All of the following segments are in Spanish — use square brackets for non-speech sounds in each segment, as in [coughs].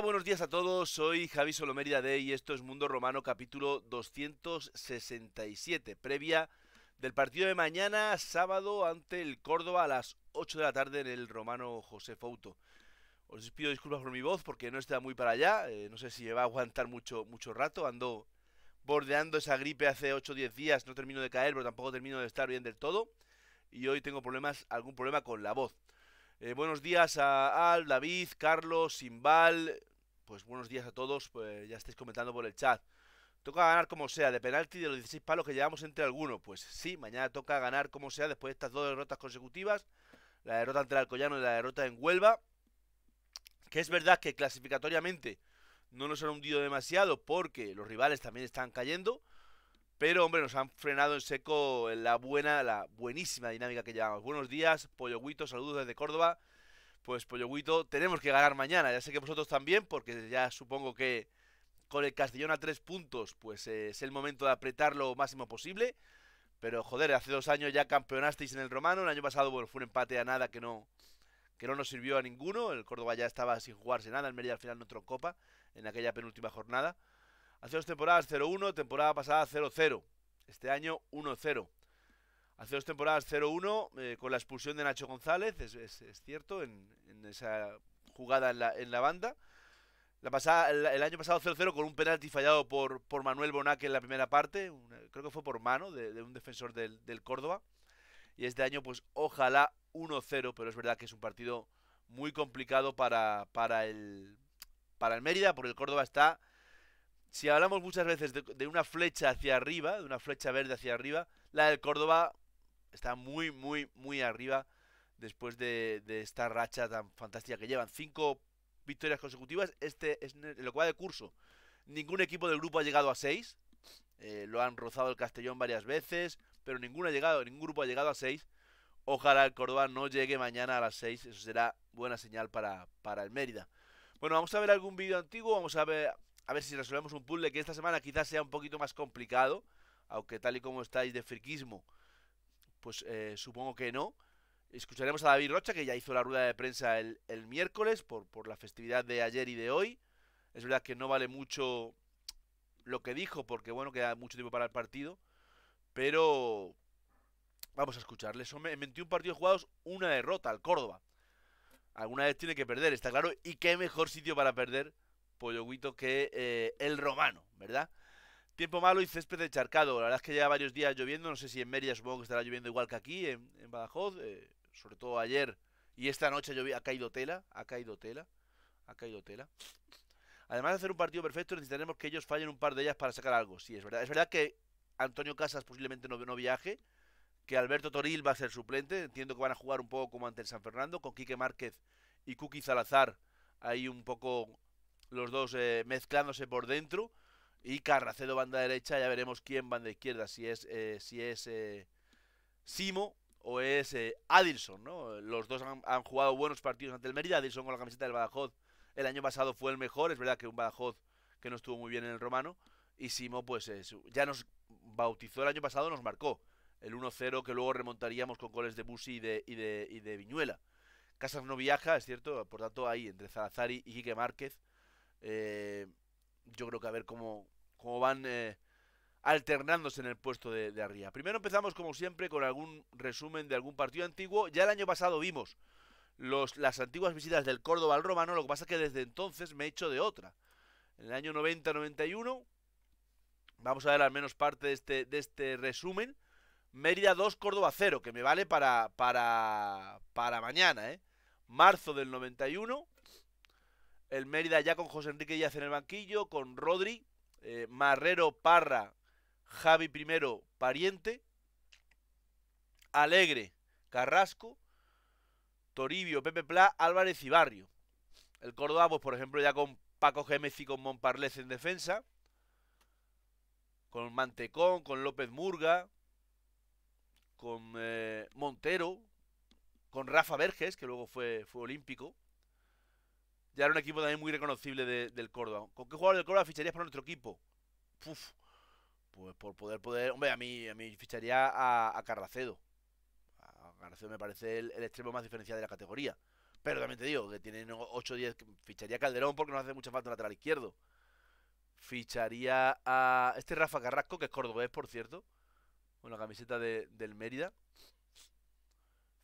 buenos días a todos. Soy Javi Solomérida de y esto es Mundo Romano capítulo 267, previa del partido de mañana sábado ante el Córdoba a las 8 de la tarde en el Romano José Fouto. Os pido disculpas por mi voz porque no está muy para allá, eh, no sé si va a aguantar mucho mucho rato, ando bordeando esa gripe hace 8 o 10 días, no termino de caer, pero tampoco termino de estar bien del todo y hoy tengo problemas algún problema con la voz. Eh, buenos días a Al, David, Carlos, Simbal. Pues buenos días a todos, pues ya estáis comentando por el chat. Toca ganar como sea, de penalti de los 16 palos que llevamos entre alguno. Pues sí, mañana toca ganar como sea después de estas dos derrotas consecutivas. La derrota ante el Alcoyano y la derrota en Huelva. Que es verdad que clasificatoriamente no nos han hundido demasiado porque los rivales también están cayendo. Pero, hombre, nos han frenado en seco la buena, la buenísima dinámica que llevamos. Buenos días, polloguito. saludos desde Córdoba. Pues, polloguito, tenemos que ganar mañana. Ya sé que vosotros también, porque ya supongo que con el Castellón a tres puntos, pues eh, es el momento de apretar lo máximo posible. Pero, joder, hace dos años ya campeonasteis en el Romano. El año pasado, bueno, fue un empate a nada que no, que no nos sirvió a ninguno. El Córdoba ya estaba sin jugarse nada. El Mérida al final no entró Copa en aquella penúltima jornada. Hace dos temporadas 0-1, temporada pasada 0-0. Este año 1-0. Hace dos temporadas 0-1 eh, con la expulsión de Nacho González, es, cierto, en, esa jugada en la, banda. La pasada, el, año pasado 0-0 con un penalti fallado por, por Manuel Bonac en la primera parte, creo que fue por mano de, un defensor del, Córdoba. Y este año, pues ojalá 1-0, pero es verdad que es un partido muy complicado para, para, el, para el Mérida, porque el Córdoba está si hablamos muchas veces de, una flecha hacia arriba, de una flecha verde hacia arriba, la del Córdoba está muy, muy, muy arriba después de, esta racha tan fantástica que llevan. Cinco victorias consecutivas, este es lo cual de curso. Ningún equipo del grupo ha llegado a seis. Eh, lo han rozado el Castellón varias veces, pero ninguno ha llegado, ningún grupo ha llegado a seis. Ojalá el Córdoba no llegue mañana a las seis, eso será buena señal para, para el Mérida. Bueno, vamos a ver algún vídeo antiguo, vamos a ver a ver si resolvemos un puzzle que esta semana quizás sea un poquito más complicado, aunque tal y como estáis de friquismo, pues eh, supongo que no. Escucharemos a David Rocha, que ya hizo la rueda de prensa el, miércoles por, por, la festividad de ayer y de hoy. Es verdad que no vale mucho lo que dijo, porque bueno, queda mucho tiempo para el partido. Pero vamos a escucharle. Son 21 partidos jugados, una derrota al Córdoba. Alguna vez tiene que perder, está claro. Y qué mejor sitio para perder Polloguito que eh, el romano, ¿verdad? Tiempo malo y césped charcado. La verdad es que lleva varios días lloviendo. No sé si en Mérida supongo que estará lloviendo igual que aquí, en, Badajoz. Eh, sobre todo ayer y esta noche ha caído tela. Ha caído tela. Ha caído tela. Además de hacer un partido perfecto, necesitaremos que ellos fallen un par de ellas para sacar algo. Sí, es verdad. Es verdad que Antonio Casas posiblemente no, no viaje. Que Alberto Toril va a ser suplente. Entiendo que van a jugar un poco como ante el San Fernando. Con Quique Márquez y Kuki Salazar ahí un poco los dos eh, mezclándose por dentro. Y Carracedo banda derecha, ya veremos quién banda izquierda, si es, eh, si es eh, Simo o es Adilson, ¿no? Los dos han, jugado buenos partidos ante el Merida, Adilson con la camiseta del Badajoz el año pasado fue el mejor, es verdad que un Badajoz que no estuvo muy bien en el romano, y Simo pues ya nos bautizó el año pasado, nos marcó el 1-0 que luego remontaríamos con goles de Busi y de, y de, Viñuela. Casas no viaja, es cierto, por tanto ahí entre Zalazari y Quique Márquez eh, yo creo que a ver cómo, cómo van eh, alternándose en el puesto de, arriba. Primero empezamos, como siempre, con algún resumen de algún partido antiguo. Ya el año pasado vimos las antiguas visitas del Córdoba al Romano, lo que pasa es que desde entonces me he hecho de otra. En el año 90-91, vamos a ver al menos parte de este, de este resumen. Mérida 2, Córdoba 0, que me vale para, para, para mañana, ¿eh? Marzo del 91, el Mérida ya con José Enrique Díaz en el banquillo, con Rodri, eh, Marrero, Parra, Javi primero, Pariente, Alegre, Carrasco, Toribio, Pepe Plá, Álvarez y Barrio. El Córdoba, pues por ejemplo, ya con Paco Gémez y con Montparlés en defensa, con Mantecón, con López Murga, con eh, Montero, con Rafa Verges, que luego fue, fue olímpico ya era un equipo también muy reconocible del Córdoba. ¿Con qué jugador del Córdoba ficharías para nuestro equipo? Uf, pues por poder, poder. Hombre, a mí, a mí ficharía a, Carracedo. A Carracedo me parece el, extremo más diferenciado de la categoría. Pero también te digo que tienen 8 o 10. Ficharía a Calderón porque nos hace mucha falta un lateral izquierdo. Ficharía a este Rafa Carrasco, que es cordobés, por cierto. Con la camiseta del Mérida.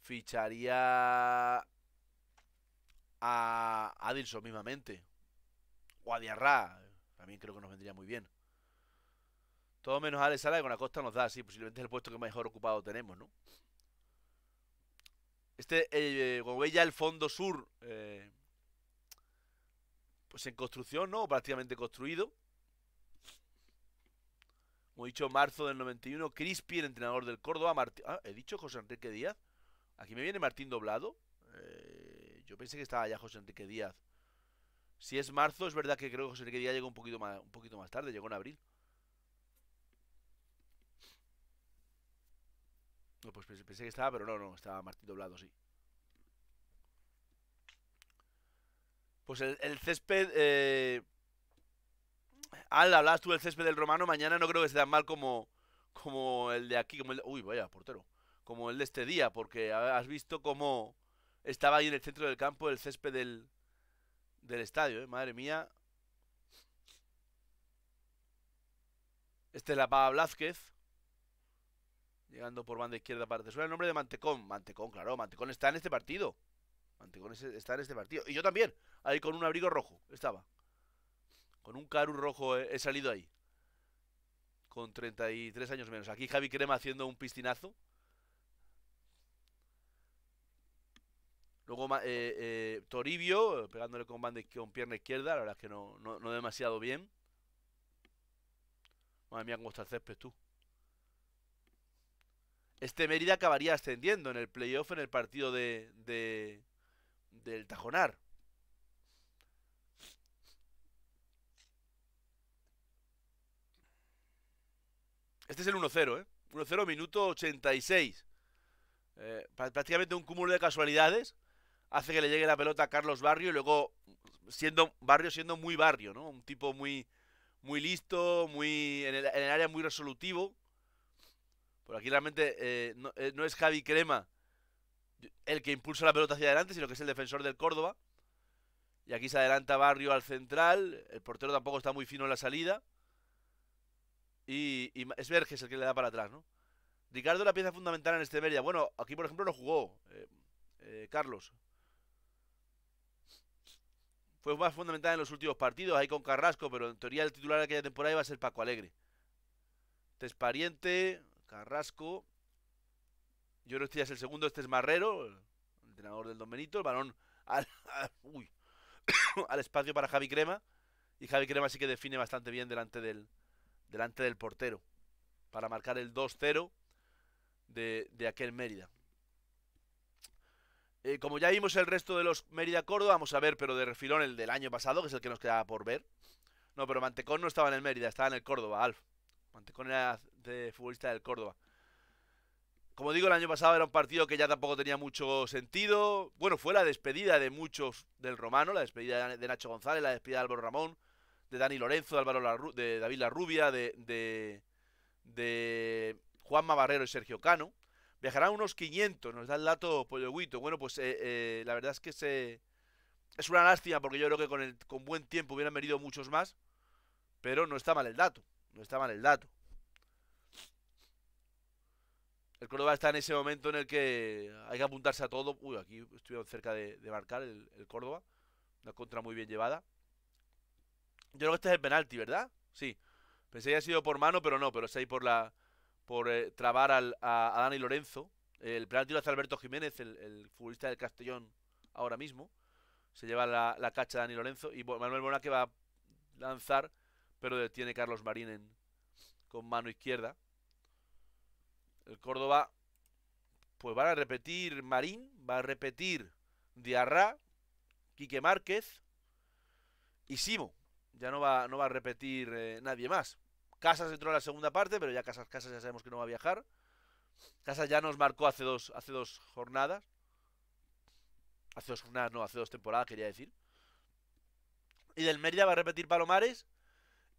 Ficharía a Adilson mismamente. O a Diarra. También creo que nos vendría muy bien. Todo menos a Alex Sala que con la costa nos da, sí, posiblemente es el puesto que mejor ocupado tenemos, ¿no? Este, eh, el fondo sur, eh, pues en construcción, ¿no? prácticamente construido. Como he dicho, marzo del 91, Crispi, el entrenador del Córdoba. ah, he dicho José Enrique Díaz. Aquí me viene Martín Doblado. Eh, yo pensé que estaba ya José Enrique Díaz. Si es marzo, es verdad que creo que José Enrique Díaz llegó un poquito más, un poquito más tarde, llegó en abril. No, pues pensé, que estaba, pero no, no, estaba Martín Doblado, sí. Pues el, césped. Eh, Al, hablas tú del césped del romano. Mañana no creo que sea tan mal como, como el de aquí. Como el Uy, vaya, portero. Como el de este día, porque has visto cómo, estaba ahí en el centro del campo, el césped del, estadio, ¿eh? Madre mía. Este es la Pava Blázquez. Llegando por banda izquierda para ¿Suena El nombre de Mantecón. Mantecón, claro. Mantecón está en este partido. Mantecón está en este partido. Y yo también. Ahí con un abrigo rojo. Estaba. Con un caru rojo he, salido ahí. Con 33 años menos. Aquí Javi Crema haciendo un pistinazo. Luego eh, eh, Toribio, pegándole con, con pierna izquierda, la verdad es que no, demasiado bien. Madre mía, cómo está el césped tú. Este Mérida acabaría ascendiendo en el playoff en el partido de, de del Tajonar. Este es el 1-0, ¿eh? 1-0, minuto 86. Eh, prácticamente un cúmulo de casualidades hace que le llegue la pelota a Carlos Barrio y luego siendo Barrio siendo muy Barrio, ¿no? Un tipo muy muy listo, muy en el, área muy resolutivo. Por aquí realmente eh, eh, no, es Javi Crema el que impulsa la pelota hacia adelante, sino que es el defensor del Córdoba. Y aquí se adelanta Barrio al central. El portero tampoco está muy fino en la salida. Y, es Verges el que le da para atrás, ¿no? Ricardo la pieza fundamental en este Meria. Bueno, aquí por ejemplo lo jugó eh, Carlos fue más fundamental en los últimos partidos, ahí con Carrasco, pero en teoría el titular de aquella temporada iba a ser Paco Alegre. Pariente, Carrasco. Yo no ya es el segundo, este es Marrero, el entrenador del Don Benito, el balón [coughs] al, espacio para Javi Crema. Y Javi Crema sí que define bastante bien delante del, delante del portero. Para marcar el 2-0 de, de aquel Mérida. Eh, como ya vimos el resto de los Mérida Córdoba, vamos a ver, pero de refilón el del año pasado, que es el que nos quedaba por ver. No, pero Mantecón no estaba en el Mérida, estaba en el Córdoba, Alf. Mantecón era de futbolista del Córdoba. Como digo, el año pasado era un partido que ya tampoco tenía mucho sentido. Bueno, fue la despedida de muchos del Romano, la despedida de Nacho González, la despedida de Álvaro Ramón, de Dani Lorenzo, de, Álvaro de David Larrubia, de, de, de Juanma Barrero y Sergio Cano. Viajarán unos 500, nos da el dato Polloguito. Bueno, pues eh, eh, la verdad es que se... es una lástima porque yo creo que con, el, con buen tiempo hubieran venido muchos más. Pero no está mal el dato. No está mal el dato. El Córdoba está en ese momento en el que hay que apuntarse a todo. Uy, aquí estuvieron cerca de, marcar el, Córdoba. Una contra muy bien llevada. Yo creo que este es el penalti, ¿verdad? Sí. Pensé que había sido por mano, pero no. Pero es ahí por la, por eh, trabar al, a, Dani Lorenzo. El penalti lo hace Alberto Jiménez, el, futbolista del Castellón ahora mismo. Se lleva la, la cacha Dani Lorenzo y Manuel Bona que va a lanzar, pero detiene Carlos Marín con mano izquierda. El Córdoba, pues van a repetir Marín, va a repetir Diarra, Quique Márquez y Simo. Ya no va, no va a repetir eh, nadie más. Casas entró en la segunda parte, pero ya Casas, Casas ya sabemos que no va a viajar. Casas ya nos marcó hace dos, hace dos jornadas. Hace dos jornadas, no, hace dos temporadas, quería decir. Y del Mérida va a repetir Palomares.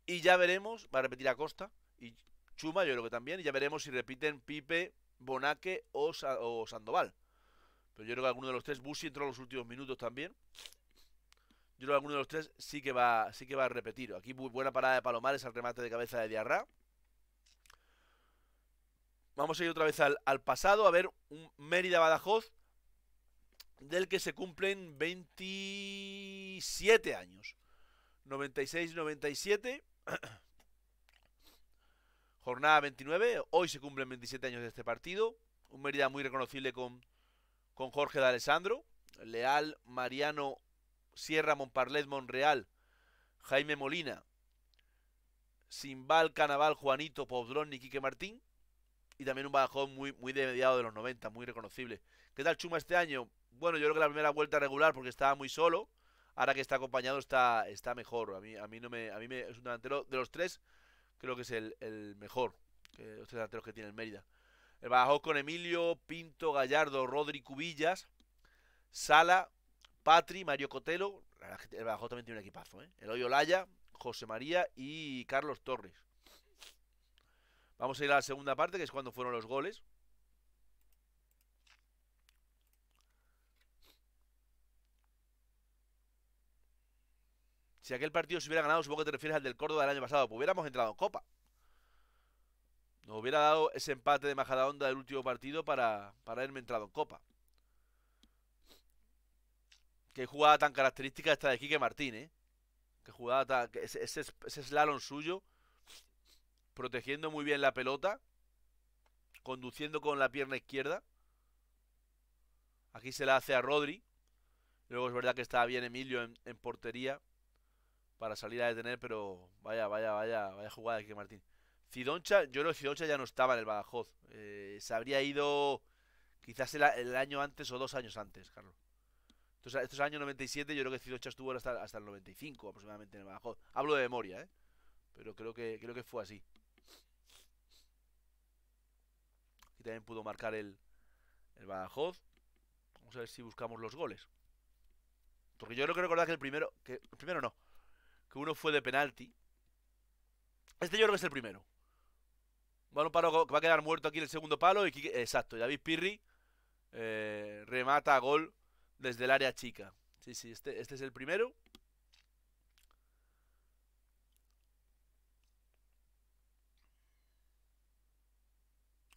Y ya veremos, va a repetir Acosta. Y Chuma, yo creo que también. Y ya veremos si repiten Pipe, Bonaque o, o Sandoval. Pero yo creo que alguno de los tres, Busi entró en los últimos minutos también. Yo creo que alguno de los tres sí que va, sí que va a repetir. Aquí buena parada de Palomares al remate de cabeza de Diarra. Vamos a ir otra vez al, pasado a ver un Mérida-Badajoz del que se cumplen 27 años. 96-97. [clears throat] Jornada 29. Hoy se cumplen 27 años de este partido. Un Mérida muy reconocible con, con Jorge de Alessandro. Leal, Mariano, Sierra montparlet Monreal, Jaime Molina, Simbal Canaval Juanito Podrón, y Quique Martín. Y también un bajón muy, muy de mediados de los 90, muy reconocible. ¿Qué tal Chuma este año? Bueno, yo creo que la primera vuelta regular porque estaba muy solo. Ahora que está acompañado está, está mejor. A mí, a mí no me, a mí es un delantero de los tres, creo que es el, mejor. que los tres delanteros que tiene el Mérida. El bajón con Emilio, Pinto, Gallardo, Rodri Cubillas, Sala Patri, Mario Cotelo, el Badajoz también tiene un equipazo, ¿eh? Eloy Olaya, José María y Carlos Torres. Vamos a ir a la segunda parte, que es cuando fueron los goles. Si aquel partido se hubiera ganado, supongo que te refieres al del Córdoba del año pasado, pues hubiéramos entrado en Copa. Nos hubiera dado ese empate de majada onda del último partido para, para haberme entrado en Copa. Qué jugada tan característica esta de Quique Martín, ¿eh? Qué jugada tan, ese, ese, suyo. Protegiendo muy bien la pelota. Conduciendo con la pierna izquierda. Aquí se la hace a Rodri. Luego es verdad que estaba bien Emilio en, portería para salir a detener, pero vaya, vaya, vaya, vaya jugada de Quique Martín. Cidoncha, yo creo que Cidoncha ya no estaba en el Badajoz. Eh, se habría ido quizás el, año antes o dos años antes, Carlos. Entonces, esto es año 97, yo creo que Cidocha estuvo hasta, el 95 aproximadamente en el Badajoz. Hablo de memoria, ¿eh? Pero creo que, creo que fue así. Aquí también pudo marcar el, el Badajoz. Vamos a ver si buscamos los goles. Porque yo creo que recordar que el primero. Que, el primero no. Que uno fue de penalti. Este yo creo que es el primero. Bueno, paro que va a quedar muerto aquí en el segundo palo. exacto, David Pirri eh, remata a gol desde el área chica. Sí, sí, este, este es el primero.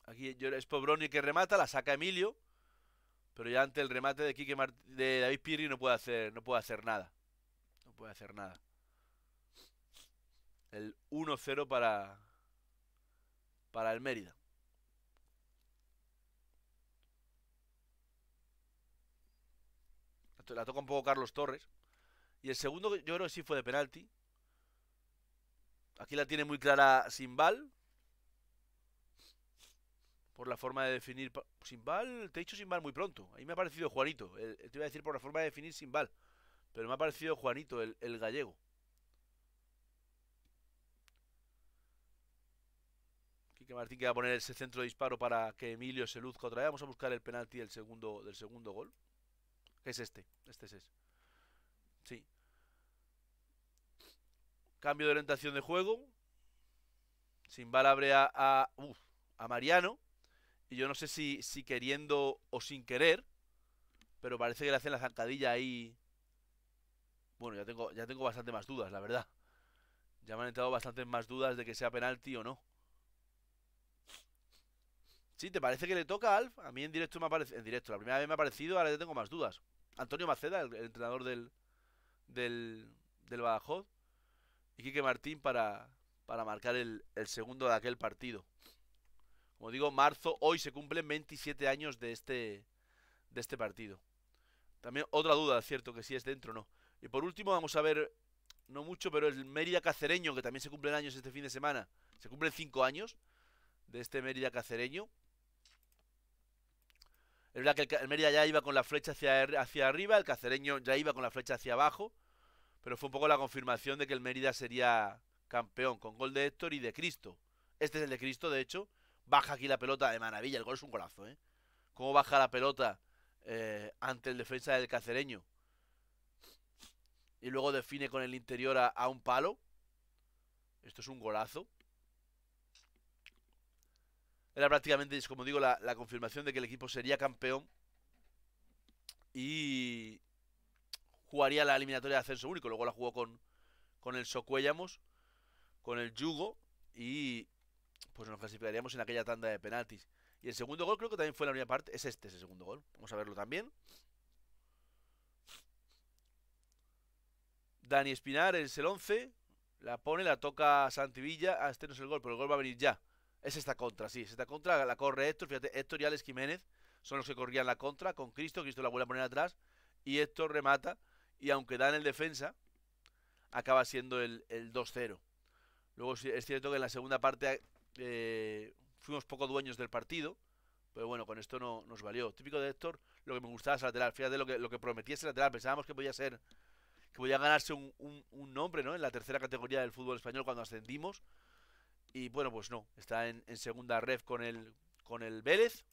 Aquí es Pobroni que remata, la saca Emilio. Pero ya ante el remate de, Quique David Pirri no puede hacer, no puede hacer nada. No puede hacer nada. El 1-0 para, para el Mérida. la toca un poco Carlos Torres. Y el segundo, yo creo que sí fue de penalti. Aquí la tiene muy clara Simbal. Por la forma de definir. Simbal, te he dicho Simbal muy pronto. Ahí me ha parecido Juanito. te iba a decir por la forma de definir Simbal. Pero me ha parecido Juanito, el, el gallego. que Martín que va a poner ese centro de disparo para que Emilio se luzca otra vez. Vamos a buscar el penalti segundo, del segundo gol que es este. Este es. Sí. Cambio de orientación de juego. sin abre a, a Mariano. Y yo no sé si, queriendo o sin querer. Pero parece que le hacen la zancadilla ahí. Bueno, ya tengo, ya tengo bastante más dudas, la verdad. Ya me han entrado bastante más dudas de que sea penalti o no. Sí, ¿te parece que le toca Alf? A mí en directo me ha parecido... En directo, la primera vez me ha parecido, ahora ya tengo más dudas. Antonio Maceda, el, entrenador del, del, del Badajoz. Y Quique Martín para, para marcar el, el segundo de aquel partido. Como digo, marzo, hoy se cumplen 27 años de este, de este partido. También otra duda, cierto, que si es dentro o no. Y por último vamos a ver, no mucho, pero el Mérida Cacereño, que también se cumplen años este fin de semana. Se cumplen 5 años de este Mérida Cacereño. Es verdad que el Mérida ya iba con la flecha hacia, er, hacia arriba, el cacereño ya iba con la flecha hacia abajo, pero fue un poco la confirmación de que el Mérida sería campeón, con gol de Héctor y de Cristo. Este es el de Cristo, de hecho. Baja aquí la pelota de maravilla, el gol es un golazo, ¿eh? Cómo baja la pelota eh, ante el defensa del cacereño. Y luego define con el interior a un palo. Esto es un golazo. Era prácticamente, como digo, la, confirmación de que el equipo sería campeón y jugaría la eliminatoria de ascenso único. Luego la jugó con, con el Socuellamos, con el Yugo y pues nos clasificaríamos en aquella tanda de penaltis. Y el segundo gol creo que también fue la primera parte. Es este, ese segundo gol. Vamos a verlo también. Dani Espinar es el 11. La pone, la toca Santi Villa. Ah, este no es el gol, pero el gol va a venir ya. Es esta contra, sí, es esta contra, la corre Héctor, fíjate, Héctor y Alex Jiménez son los que corrían la contra con Cristo, Cristo la vuelve a poner atrás y Héctor remata y aunque da en el defensa, acaba siendo el, el 2-0. Luego es cierto que en la segunda parte eh, fuimos poco dueños del partido, pero bueno, con esto no nos valió. Típico de Héctor, lo que me gustaba es lateral, fíjate lo que, lo que prometía ese lateral, pensábamos que podía ser que podía ganarse un, un, nombre ¿no? en la tercera categoría del fútbol español cuando ascendimos. Y bueno, pues no, está en, segunda red con el, con el Vélez,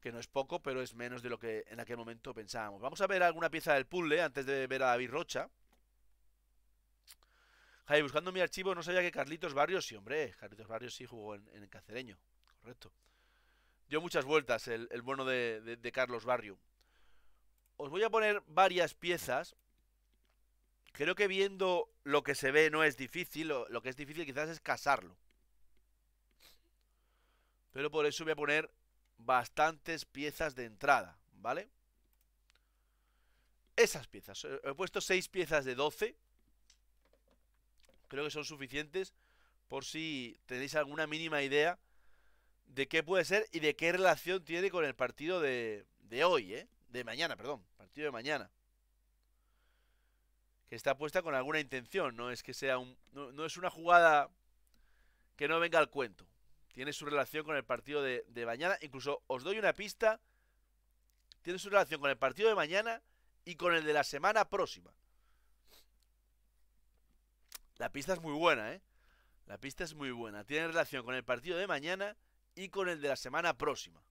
que no es poco, pero es menos de lo que en aquel momento pensábamos. Vamos a ver alguna pieza del puzzle antes de ver a David Rocha. Javi, buscando mi archivo no sabía que Carlitos Barrios, sí, hombre, Carlitos Barrios sí jugó en, el Cacereño, correcto. Dio muchas vueltas el, bueno de Carlos Barrio. Os voy a poner varias piezas Creo que viendo lo que se ve no es difícil, lo, que es difícil quizás es casarlo. Pero por eso voy a poner bastantes piezas de entrada, ¿vale? Esas piezas. He puesto seis piezas de 12. Creo que son suficientes por si tenéis alguna mínima idea de qué puede ser y de qué relación tiene con el partido de, de hoy, ¿eh? De mañana, perdón. Partido de mañana que está puesta con alguna intención, no es que sea no, es una jugada que no venga al cuento. Tiene su relación con el partido de, de mañana, incluso os doy una pista, tiene su relación con el partido de mañana y con el de la semana próxima. La pista es muy buena, ¿eh? La pista es muy buena. Tiene relación con el partido de mañana y con el de la semana próxima.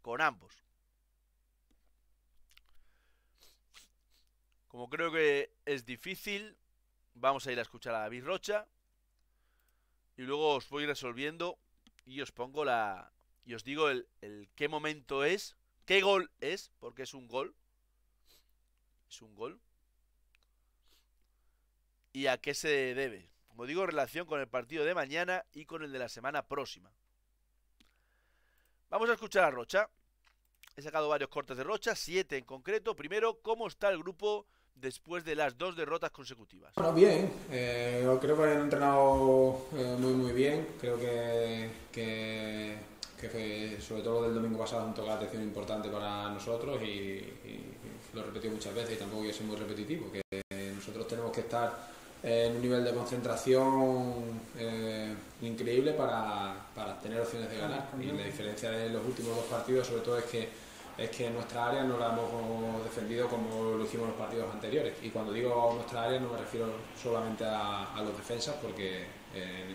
Con ambos. Como creo que es difícil, vamos a ir a escuchar a David Rocha. Y luego os voy resolviendo y os pongo la... Y os digo el, qué momento es, qué gol es, porque es un gol. Es un gol. Y a qué se debe. Como digo, relación con el partido de mañana y con el de la semana próxima. Vamos a escuchar a Rocha. He sacado varios cortes de Rocha, siete en concreto. Primero, ¿cómo está el grupo? después de las dos derrotas consecutivas. Bueno, bien, eh, creo que han entrenado eh, muy muy bien, creo que, que, fue, sobre todo del domingo pasado han tocado atención importante para nosotros y, y lo repetido muchas veces y tampoco es ser muy repetitivo, que nosotros tenemos que estar en un nivel de concentración eh, increíble para, para tener opciones de ganar y la diferencia de los últimos dos partidos sobre todo es que es que en nuestra área no la hemos defendido como lo hicimos en los partidos anteriores. Y cuando digo nuestra área no me refiero solamente a, los defensas, porque eh,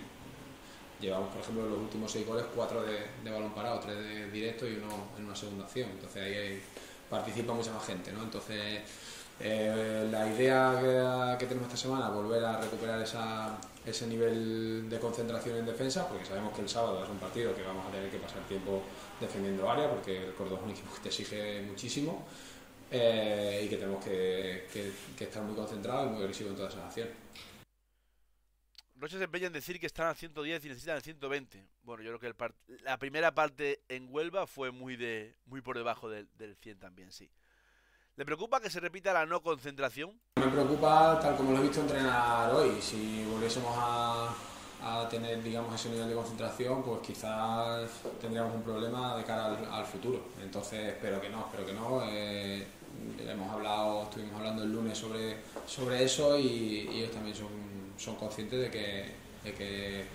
llevamos, por ejemplo, en los últimos seis goles, cuatro de, balón parado, tres de directo y uno en una segunda acción. Entonces ahí participa mucha más gente, ¿no? Entonces eh, la idea que, tenemos esta semana, volver a recuperar ese nivel de concentración en defensa, porque sabemos que el sábado es un partido que vamos a tener que pasar tiempo defendiendo área, porque el Córdoba es un equipo que te exige muchísimo eh, y que tenemos que, estar muy concentrados y muy agresivos en todas esas acciones. Rocha se empeña en decir que están al 110 y necesitan el 120. Bueno, yo creo que la primera parte en Huelva fue muy, de... muy por debajo del, del 100 también, sí. ¿Le preocupa que se repita la no concentración? Me preocupa tal como lo he visto entrenar hoy. Si volviésemos a, a tener, digamos, ese nivel de concentración, pues quizás tendríamos un problema de cara al, futuro. Entonces, espero que no, espero que no. Eh, hemos hablado, estuvimos hablando el lunes sobre, sobre eso y, ellos también son, conscientes de que,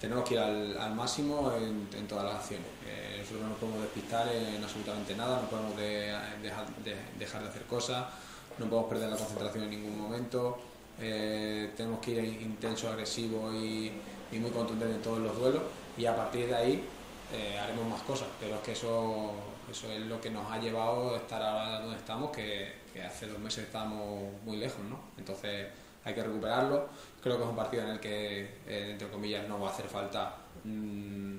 tenemos que ir al, máximo en, todas las acciones. Eh, nosotros no podemos despistar en absolutamente nada, no podemos dejar de hacer cosas, no podemos perder la concentración en ningún momento. Eh, tenemos que ir intenso, agresivo y, muy contundente en todos los duelos y a partir de ahí eh, haremos más cosas, pero es que eso, eso es lo que nos ha llevado a estar ahora donde estamos, que, hace dos meses estábamos muy lejos, ¿no? Entonces hay que recuperarlo, creo que es un partido en el que, eh, entre comillas, no va a hacer falta... Mm,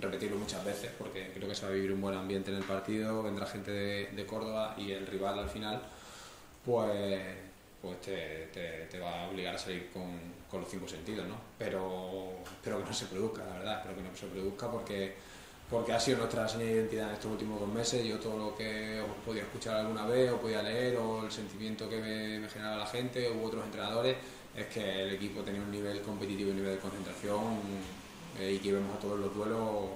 repetirlo muchas veces porque creo que se va a vivir un buen ambiente en el partido, vendrá gente de Córdoba y el rival al final, pues pues te, va a obligar a salir con, los cinco sentidos, ¿no? Pero espero que no se produzca, la verdad, espero que no se produzca porque, porque ha sido nuestra señal de identidad en estos últimos dos meses. Yo todo lo que os podía escuchar alguna vez, o podía leer, o el sentimiento que me, generaba la gente u otros entrenadores, es que el equipo tenía un nivel competitivo y un nivel de concentración eh, y que íbamos a todos los duelos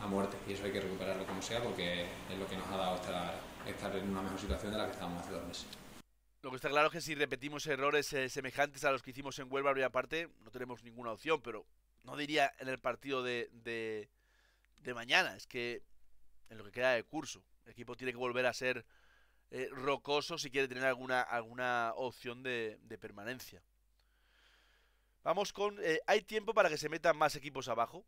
a muerte. Y eso hay que recuperarlo como sea porque es lo que nos ha dado estar, estar en una mejor situación de la que estábamos hace dos meses. Lo que está claro es que si repetimos errores eh, semejantes a los que hicimos en Huelva, primera parte, no tenemos ninguna opción, pero no diría en el partido de, de, mañana, es que en lo que queda de curso, el equipo tiene que volver a ser eh, rocoso si quiere tener alguna, alguna opción de, permanencia. Vamos con... Eh, hay tiempo para que se metan más equipos abajo,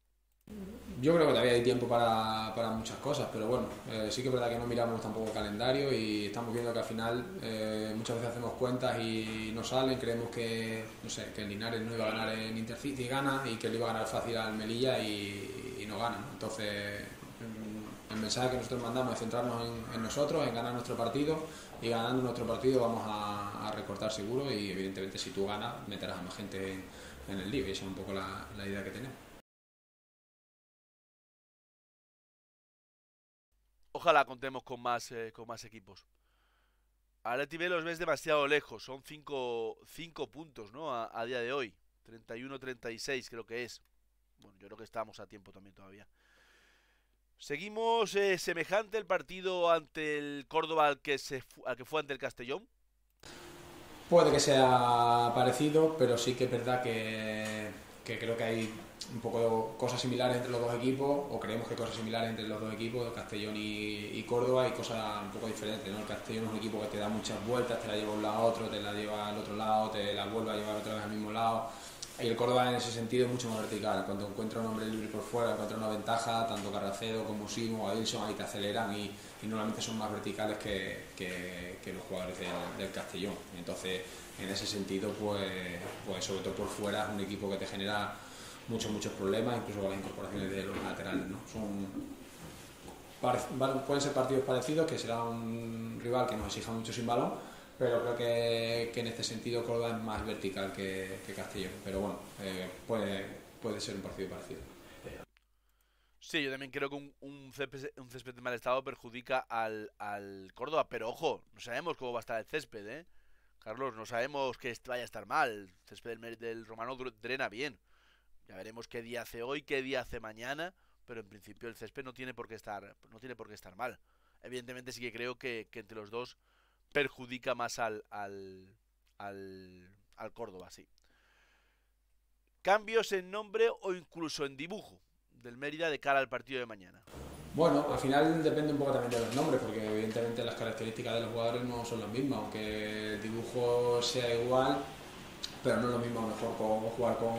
yo creo que todavía hay tiempo para, muchas cosas, pero bueno, eh, sí que es verdad que no miramos tampoco el calendario y estamos viendo que al final eh, muchas veces hacemos cuentas y no salen, creemos que, no sé, que el Linares no iba a ganar en Intercity y gana y que le iba a ganar fácil al Melilla y, no gana. Entonces, mm, el mensaje que nosotros mandamos es centrarnos en, nosotros, en ganar nuestro partido y ganando nuestro partido vamos a, recortar seguro y evidentemente si tú ganas meterás a más gente en, el lío y esa es un poco la idea que tenemos. ojalá contemos con más, eh, con más equipos. Atleti los ves demasiado lejos, son 5 puntos, ¿no? A, día de hoy. 31-36 creo que es. Bueno, yo creo que estamos a tiempo también todavía. Seguimos eh, semejante el partido ante el Córdoba que, se al que fue ante el Castellón. Puede que sea parecido, pero sí que es verdad que que creo que hay un poco cosas similares entre los dos equipos, o creemos que hay cosas similares entre los dos equipos, Castellón y, Córdoba, y cosas un poco diferentes. ¿no? El Castellón es un equipo que te da muchas vueltas, te la lleva a un lado a otro, te la lleva al otro lado, te la vuelve a llevar otra vez al mismo lado. Y el Córdoba en ese sentido es mucho más vertical. Cuando encuentra un hombre libre por fuera, encuentra una ventaja, tanto Carracedo como Simo o Adilson ahí te aceleran y, y, normalmente son más verticales que, que, que los jugadores del, del Castellón. Entonces, en ese sentido, pues, pues sobre todo por fuera es un equipo que te genera muchos, muchos problemas, incluso con las incorporaciones de los laterales. ¿no? pueden ser partidos parecidos, que será un rival que nos exija mucho sin balón, pero creo que, que en este sentido Córdoba es más vertical que, que Castellón. Pero bueno, eh, puede, puede ser un partido parecido. Sí, yo también creo que un, un, césped, de mal estado perjudica al, al Córdoba, pero ojo, no sabemos cómo va a estar el césped, ¿eh? Carlos, no sabemos que vaya a estar mal. Césped del, romano drena bien. Ya veremos qué día hace hoy, qué día hace mañana, pero en principio el césped no tiene por qué estar, no tiene por qué estar mal. Evidentemente sí que creo que, entre los dos perjudica más al, al, al, al Córdoba, sí. Cambios en nombre o incluso en dibujo del Mérida de cara al partido de mañana. Bueno, al final depende un poco también de los nombres, porque evidentemente las características de los jugadores no son las mismas, aunque el dibujo sea igual, pero no es lo mismo mejor jugar con,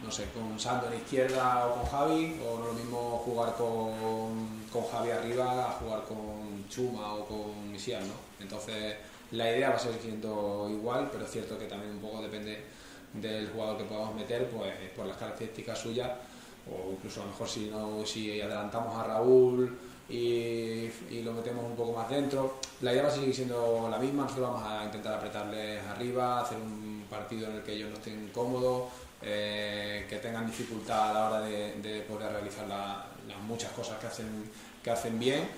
no sé, con Sando en izquierda o con Javi, o no es lo mismo jugar con, con Javi arriba a jugar con Chuma o con Misial, ¿no? Entonces la idea va a seguir siendo igual, pero es cierto que también un poco depende del jugador que podamos meter, pues por las características suyas o incluso a lo mejor si, no, si adelantamos a Raúl y, lo metemos un poco más dentro. La idea va a seguir siendo la misma, nosotros vamos a intentar apretarles arriba, hacer un partido en el que ellos no estén cómodos, eh, que tengan dificultad a la hora de, poder realizar las muchas cosas que hacen, que hacen bien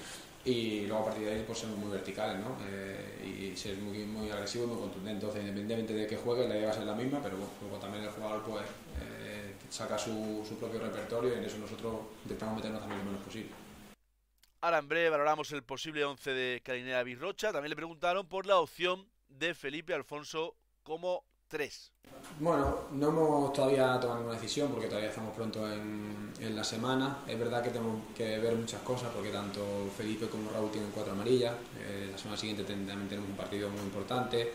y luego a partir de ahí pues ser muy verticales ¿no? Eh, y ser muy, muy agresivos, muy contundentes. Entonces, independientemente de que juegue, la idea va a ser la misma, pero bueno, también el jugador pues... Eh, saca su, propio repertorio y en eso nosotros intentamos meternos también lo menos posible. Ahora en breve valoramos el posible 11 de Carinera Birrocha. También le preguntaron por la opción de Felipe Alfonso como 3. Bueno, no hemos todavía tomado ninguna decisión porque todavía estamos pronto en, la semana. Es verdad que tenemos que ver muchas cosas porque tanto Felipe como Raúl tienen cuatro amarillas. Eh, la semana siguiente también tenemos un partido muy importante.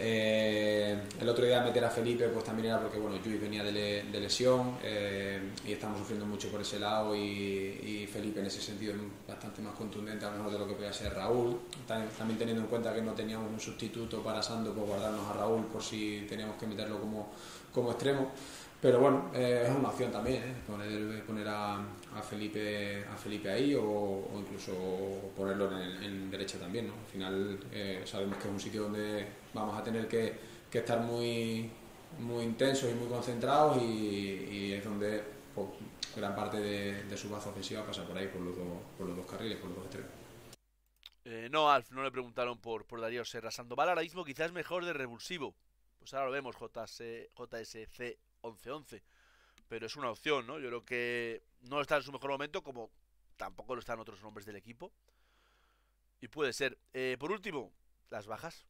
Eh, el otro día meter a Felipe pues también era porque bueno, venía de, lesión eh, y estamos sufriendo mucho por ese lado y, Felipe en ese sentido es bastante más contundente a lo mejor de lo que podía ser Raúl. También, teniendo en cuenta que no teníamos un sustituto para Sando, pues guardarnos a Raúl por si teníamos que meterlo como, como extremo. Pero bueno, eh, es una opción también, ¿eh? poner, a, Felipe, a Felipe ahí o, incluso ponerlo en, derecha también. ¿no? Al final sabemos que es un sitio donde vamos a tener que, estar muy, muy intensos y muy concentrados y, es donde pues, gran parte de, su base ofensiva pasa por ahí, por los, dos, carriles, por los dos extremos. Eh, no, Alf, no le preguntaron por, por Darío Serra. Sandoval ahora mismo quizás mejor de revulsivo. Pues ahora lo vemos, JSC JSC 1111. Pero es una opción, ¿no? Yo creo que no está en su mejor momento, como tampoco lo están otros nombres del equipo. Y puede ser. Eh, por último, las bajas?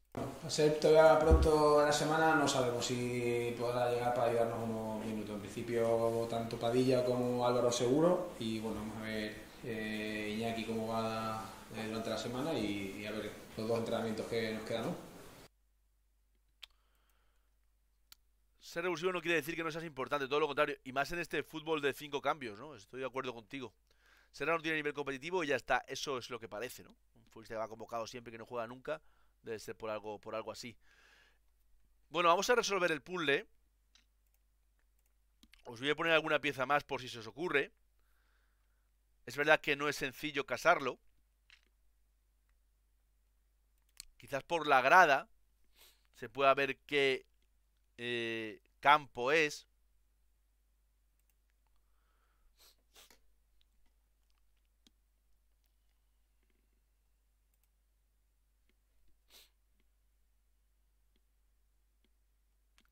ser todavía pronto en la semana no sabemos si podrá llegar para ayudarnos unos minutos. En principio, tanto Padilla como Álvaro seguro. Y bueno, vamos a ver eh, Iñaki cómo va eh, durante la semana y, a ver los dos entrenamientos que nos quedan. ¿no? Ser revulsivo no quiere decir que no seas importante, todo lo contrario. Y más en este fútbol de cinco cambios, ¿no? Estoy de acuerdo contigo. será no tiene nivel competitivo y ya está. Eso es lo que parece, ¿no? Un futbolista que va convocado siempre, que no juega nunca. Debe este, ser por algo, por algo así. Bueno, vamos a resolver el puzzle. Os voy a poner alguna pieza más por si se os ocurre. Es verdad que no es sencillo casarlo. Quizás por la grada se pueda ver qué eh, campo es.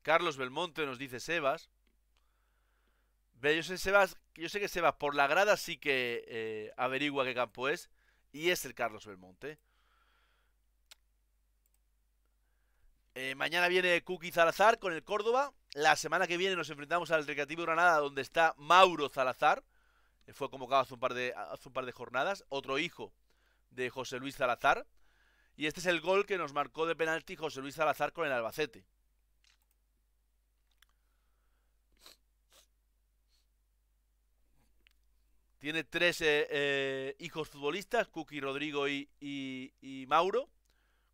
Carlos Belmonte nos dice Sebas. yo sé, Sebas, yo sé que Sebas por la grada sí que eh, averigua qué campo es. Y es el Carlos Belmonte. Eh, mañana viene Cookie Zalazar con el Córdoba. La semana que viene nos enfrentamos al Recreativo Granada, donde está Mauro Zalazar. Eh, fue convocado hace un, par de, hace un par de jornadas. Otro hijo de José Luis Zalazar. Y este es el gol que nos marcó de penalti José Luis Zalazar con el Albacete. Tiene tres eh, eh, hijos futbolistas, Cookie, Rodrigo y, Mauro.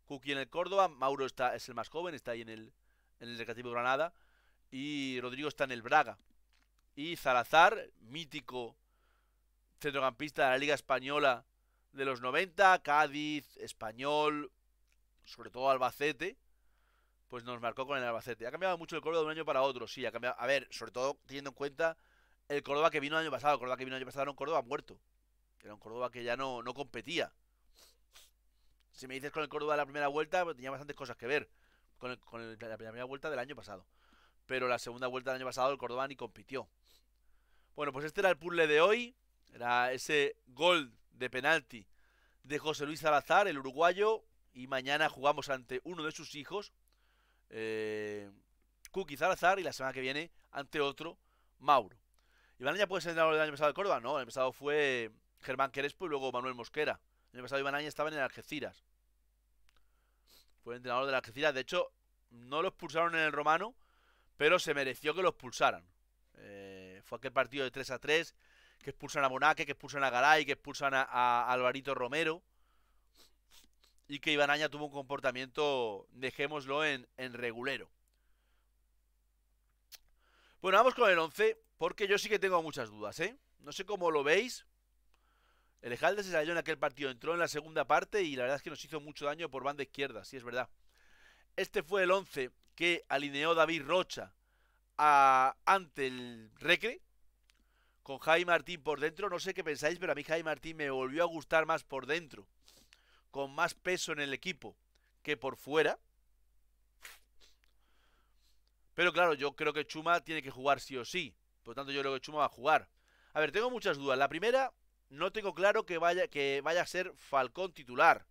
Cookie en el Córdoba, Mauro está, es el más joven, está ahí en el, en el Granada. Y Rodrigo está en el Braga. Y Salazar, mítico centrocampista de la Liga Española de los 90, Cádiz, Español, sobre todo Albacete, pues nos marcó con el Albacete. Ha cambiado mucho el Córdoba de un año para otro, sí, ha cambiado. A ver, sobre todo teniendo en cuenta el Córdoba que vino el año pasado. El Córdoba que vino el año pasado era un Córdoba muerto. Era un Córdoba que ya no, no competía. Si me dices con el Córdoba de la primera vuelta, pues, tenía bastantes cosas que ver. Con, la primera vuelta del año pasado. Pero la segunda vuelta del año pasado el Córdoba ni compitió. Bueno, pues este era el puzzle de hoy. Era ese gol de penalti de José Luis Salazar, el uruguayo. Y mañana jugamos ante uno de sus hijos, eh, Kuki Salazar. Y la semana que viene ante otro, Mauro. Ibanaña puede ser entrenador del año pasado de Córdoba, ¿no? El pasado fue Germán Querespo y luego Manuel Mosquera. El año pasado Iván estaba en el Algeciras. Fue el entrenador del Algeciras. De hecho, no lo expulsaron en el Romano, pero se mereció que lo expulsaran. Eh, fue aquel partido de 3 a 3, que expulsan a Monaque, que expulsan a Garay, que expulsan a, Alvarito Romero. Y que Ibanaña tuvo un comportamiento, dejémoslo en, en regulero. Bueno, vamos con el 11. Porque yo sí que tengo muchas dudas, ¿eh? No sé cómo lo veis. El Ejalde se salió en aquel partido, entró en la segunda parte y la verdad es que nos hizo mucho daño por banda izquierda, sí es verdad. Este fue el 11 que alineó David Rocha ante el Recre, con Jaime Martín por dentro. No sé qué pensáis, pero a mí Jaime Martín me volvió a gustar más por dentro, con más peso en el equipo que por fuera. Pero claro, yo creo que Chuma tiene que jugar sí o sí. Por lo tanto, yo creo que Chuma va a jugar. A ver, tengo muchas dudas. La primera, no tengo claro que vaya, que vaya a ser Falcón titular.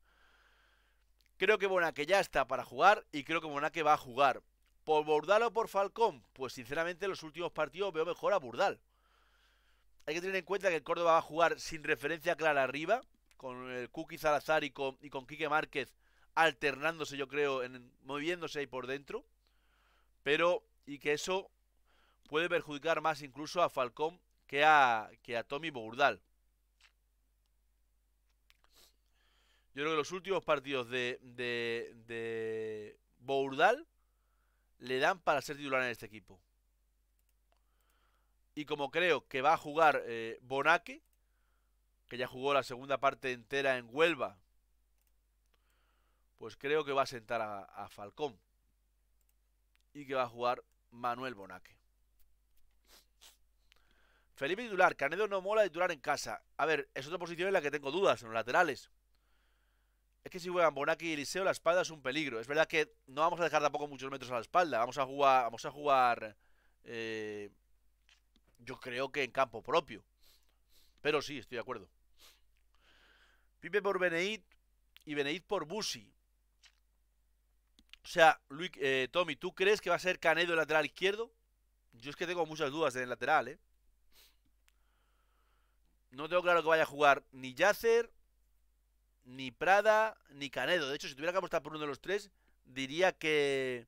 Creo que Bonaque ya está para jugar y creo que Bonaque va a jugar. ¿Por Burdal o por Falcón? Pues sinceramente en los últimos partidos veo mejor a Burdal. Hay que tener en cuenta que el Córdoba va a jugar sin referencia clara arriba, con el Kuki Salazar y con, y Quique Márquez alternándose, yo creo, en, moviéndose ahí por dentro. Pero, y que eso puede perjudicar más incluso a Falcón que a, que a Tommy Bourdal. Yo creo que los últimos partidos de, de, Bourdal le dan para ser titular en este equipo. Y como creo que va a jugar eh, Bonaque, que ya jugó la segunda parte entera en Huelva, pues creo que va a sentar a, a Falcón. Y que va a jugar Manuel Bonaque. Felipe Dular, Canedo no mola titular en casa. A ver, es otra posición en la que tengo dudas, en los laterales. Es que si juegan Bonaki y Eliseo, la espalda es un peligro. Es verdad que no vamos a dejar tampoco muchos metros a la espalda. Vamos a jugar. Vamos a jugar. Eh, yo creo que en campo propio. Pero sí, estoy de acuerdo. Pipe por Beneit y Beneit por Busi. O sea, Luis, eh, Tommy, ¿tú crees que va a ser Canedo el lateral izquierdo? Yo es que tengo muchas dudas en el lateral, ¿eh? No tengo claro que vaya a jugar ni Yacer, ni Prada, ni Canedo. De hecho, si tuviera que apostar por uno de los tres, diría que.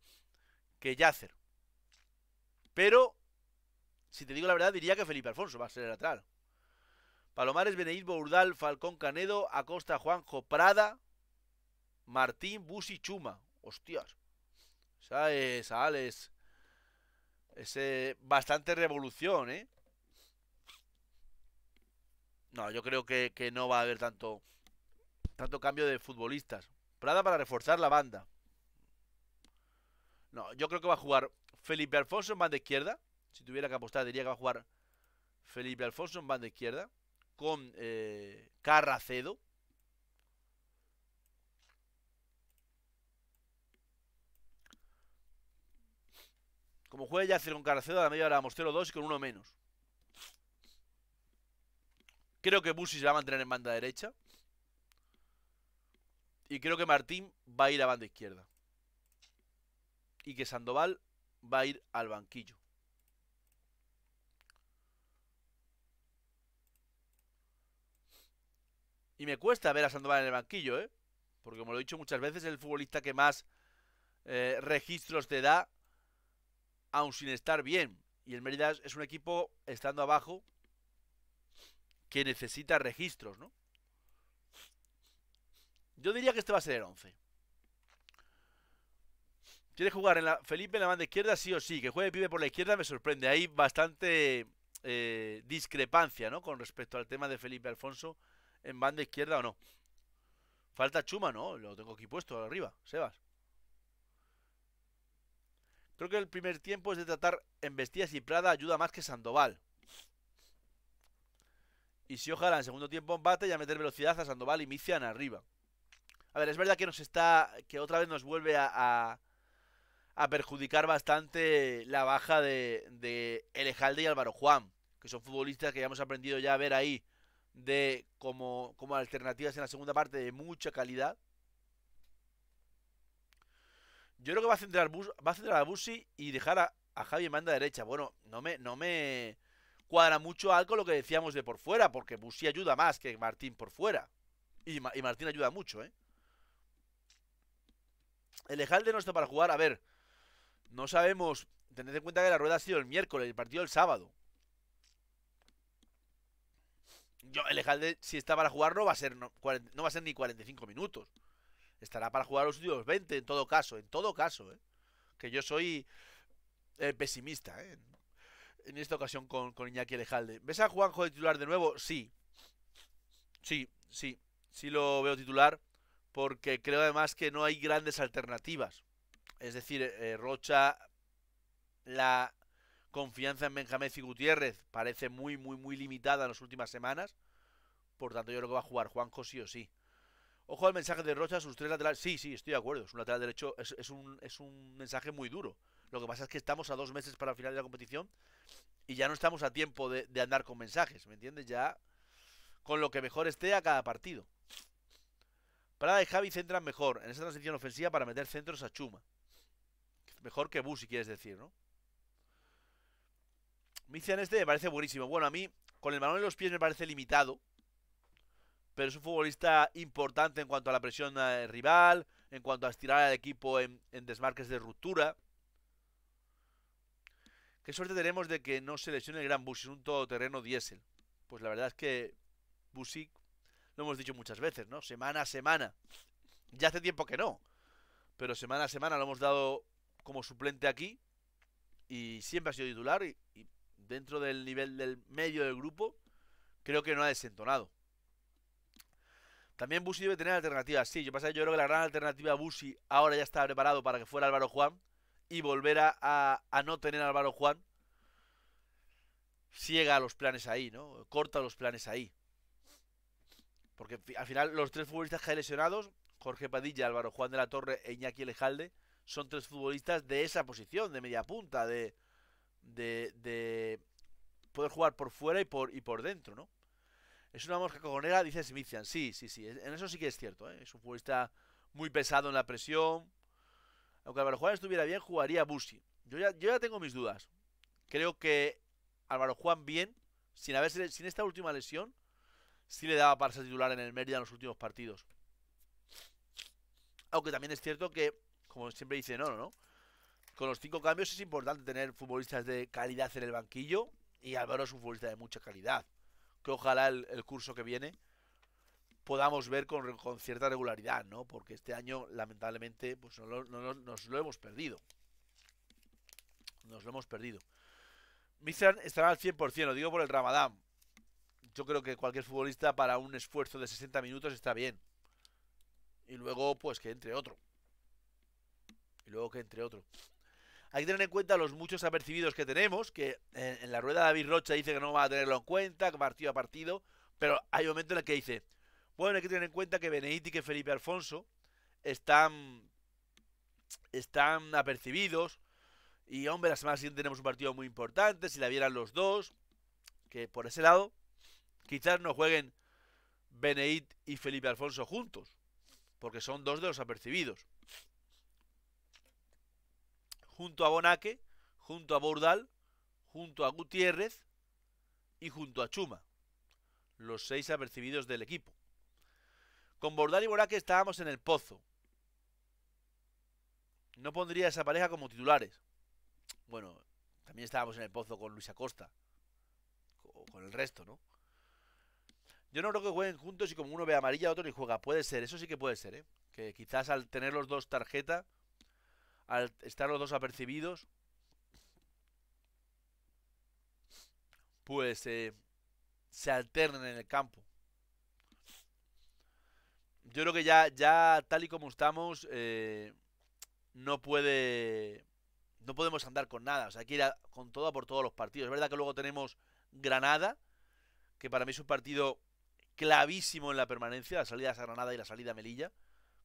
que Yacer. Pero, si te digo la verdad, diría que Felipe Alfonso va a ser el lateral. Palomares, beneís Bourdal, Falcón, Canedo, Acosta, Juanjo, Prada, Martín, Busi, Chuma. Hostias. Esa es, Es bastante revolución, ¿eh? No, yo creo que, no va a haber tanto, tanto cambio de futbolistas. Prada para reforzar la banda. No, yo creo que va a jugar Felipe Alfonso en banda izquierda. Si tuviera que apostar, diría que va a jugar Felipe Alfonso en banda izquierda. Con eh, Carracedo. Como juega ya con Carracedo, a la media hora vamos 0-2 y con uno menos. Creo que Busi se va a mantener en banda derecha. Y creo que Martín va a ir a banda izquierda. Y que Sandoval va a ir al banquillo. Y me cuesta ver a Sandoval en el banquillo, ¿eh? Porque como lo he dicho muchas veces, es el futbolista que más eh, registros te da, Aún sin estar bien. Y el Mérida es un equipo, estando abajo, que necesita registros, ¿no? Yo diría que este va a ser el 11. Quiere jugar en la Felipe en la banda izquierda, sí o sí. Que juegue Pibe por la izquierda me sorprende. Hay bastante eh, discrepancia, ¿no? Con respecto al tema de Felipe Alfonso en banda izquierda o no. Falta Chuma, ¿no? Lo tengo aquí puesto arriba, Sebas. Creo que el primer tiempo es de tratar en Bestia y Prada ayuda más que Sandoval. Y si ojalá en segundo tiempo empate y a meter velocidad a Sandoval y Mician arriba. A ver, es verdad que nos está. que otra vez nos vuelve a. a, perjudicar bastante la baja de, de Elejalde y Álvaro Juan, que son futbolistas que ya hemos aprendido ya a ver ahí de como, como alternativas en la segunda parte de mucha calidad. Yo creo que va a centrar, a, Busi y dejar a, a Javi en derecha. Bueno, no me, no me cuadra mucho algo lo que decíamos de por fuera, porque Busi ayuda más que Martín por fuera. Y, Martín ayuda mucho, ¿eh? El Ejalde no está para jugar, a ver, no sabemos, tened en cuenta que la rueda ha sido el miércoles, el partido el sábado. Yo, el Ejalde, si está para jugar, no va a ser, no, va a ser ni 45 minutos. Estará para jugar los últimos 20, en todo caso, en todo caso, ¿eh? Que yo soy eh, pesimista, ¿eh? en esta ocasión con, con Iñaki Alejalde. ¿Ves a Juanjo de titular de nuevo? Sí. Sí, sí. Sí lo veo titular porque creo además que no hay grandes alternativas. Es decir, eh, eh, Rocha, la confianza en Benjamín y Gutiérrez parece muy, muy, muy limitada en las últimas semanas. Por tanto, yo creo que va a jugar Juanjo sí o sí. Ojo al mensaje de Rocha, sus tres laterales. Sí, sí, estoy de acuerdo. Es un lateral derecho, es, un, es un mensaje muy duro. Lo que pasa es que estamos a dos meses para el final de la competición y ya no estamos a tiempo de, andar con mensajes, ¿me entiendes? Ya con lo que mejor esté a cada partido. Prada y Javi centran mejor en esa transición ofensiva para meter centros a Chuma. Mejor que si quieres decir, ¿no? Mician este me parece buenísimo. Bueno, a mí, con el balón en los pies me parece limitado. Pero es un futbolista importante en cuanto a la presión eh, rival, en cuanto a estirar al equipo en desmarques de ruptura. Qué suerte tenemos de que no se lesione el gran Busi, un todoterreno diésel. Pues la verdad es que Busi, lo hemos dicho muchas veces, ¿no? Semana a semana. Ya hace tiempo que no. Pero semana a semana lo hemos dado como suplente aquí. Y siempre ha sido titular. Y, dentro del nivel del medio del grupo, creo que no ha desentonado. También Busi debe tener alternativas. Sí, yo pasa, yo creo que la gran alternativa a Busi ahora ya está preparado para que fuera Álvaro Juan y volver a, no tener a Álvaro Juan, ciega los planes ahí, ¿no? Corta los planes ahí. Porque al final los tres futbolistas que lesionados, Jorge Padilla, Álvaro Juan de la Torre e Iñaki Lejalde, son tres futbolistas de esa posición, de media punta, de, de, de poder jugar por fuera y por, y por dentro, ¿no? Es una mosca cojonera, dice Smithian. Sí, sí, sí. En eso sí que es cierto. ¿eh? Es un futbolista muy pesado en la presión aunque Álvaro Juan estuviera bien, jugaría Busi. Yo ya, tengo mis dudas. Creo que Álvaro Juan bien, sin, sin esta última lesión, sí le daba para ser titular en el Mérida en los últimos partidos. Aunque también es cierto que, como siempre dice no, no, no. Con los cinco cambios es importante tener futbolistas de calidad en el banquillo. Y Álvaro es un futbolista de mucha calidad. Que ojalá el curso que viene podamos ver con, cierta regularidad, ¿no? Porque este año, lamentablemente, pues no, nos lo hemos perdido. Nos lo hemos perdido. Mizan estará al 100%, lo digo por el Ramadán. Yo creo que cualquier futbolista para un esfuerzo de 60 minutos está bien. Y luego, pues que entre otro. Y luego que entre otro. Hay que tener en cuenta los muchos apercibidos que tenemos, que eh, en, la rueda David Rocha dice que no va a tenerlo en cuenta, partido a partido, pero hay momento en el que dice, bueno, hay que tener en cuenta que Beneit y que Felipe Alfonso están, están apercibidos. Y hombre, la semana siguiente tenemos un partido muy importante. Si la vieran los dos, que por ese lado, quizás no jueguen Beneit y Felipe Alfonso juntos, porque son dos de los apercibidos. Junto a Bonaque, junto a Bourdal, junto a Gutiérrez y junto a Chuma. Los seis apercibidos del equipo. Con Bordal y que estábamos en el pozo. No pondría esa pareja como titulares. Bueno, también estábamos en el pozo con Luis Acosta. con el resto, ¿no? Yo no creo que jueguen juntos y como uno ve amarilla, otro ni juega. Puede ser, eso sí que puede ser, ¿eh? Que quizás al tener los dos tarjeta, al estar los dos apercibidos, pues eh, se alternen en el campo. Yo creo que ya, ya tal y como estamos, eh, no puede. No podemos andar con nada. O sea, hay que ir con todo a por todos los partidos. Es verdad que luego tenemos Granada, que para mí es un partido clavísimo en la permanencia, la salida a Granada y la salida a Melilla.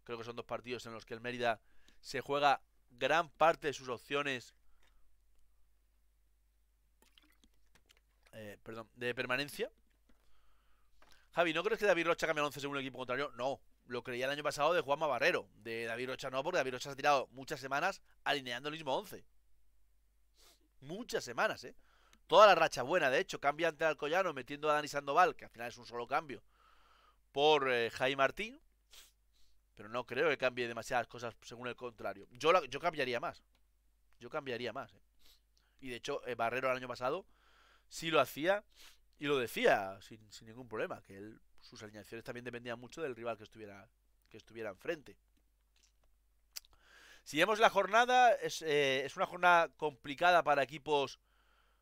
Creo que son dos partidos en los que el Mérida se juega gran parte de sus opciones eh, perdón, de permanencia. Javi, ¿no crees que David Rocha Cambia el 11 según el equipo contrario? No, lo creía el año pasado de Juanma Barrero. De David Rocha no, porque David Rocha se ha tirado muchas semanas alineando el mismo 11. Muchas semanas, ¿eh? Toda la racha buena, de hecho, cambia ante el Alcoyano metiendo a Dani Sandoval, que al final es un solo cambio, por eh, Jaime Martín. Pero no creo que cambie demasiadas cosas según el contrario. Yo, yo cambiaría más. Yo cambiaría más. ¿eh? Y de hecho, eh, Barrero el año pasado sí lo hacía y lo decía sin, sin ningún problema, que él sus alineaciones también dependían mucho del rival que estuviera, que estuviera enfrente. Si vemos la jornada, es, eh, es una jornada complicada para equipos,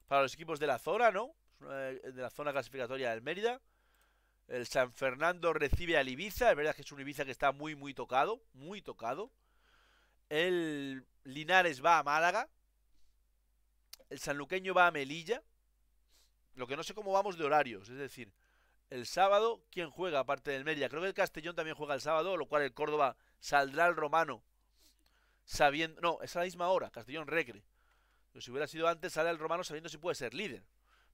para los equipos de la zona, ¿no? De la zona clasificatoria del Mérida. El San Fernando recibe al Ibiza. Es verdad que es un Ibiza que está muy, muy tocado. Muy tocado. El Linares va a Málaga. El Sanluqueño va a Melilla. Lo que no sé cómo vamos de horarios. Es decir, el sábado, ¿quién juega aparte del Mérida? Creo que el Castellón también juega el sábado, lo cual el Córdoba saldrá al Romano sabiendo... No, es a la misma hora, Castellón Recre. Pero si hubiera sido antes, sale al Romano sabiendo si puede ser líder.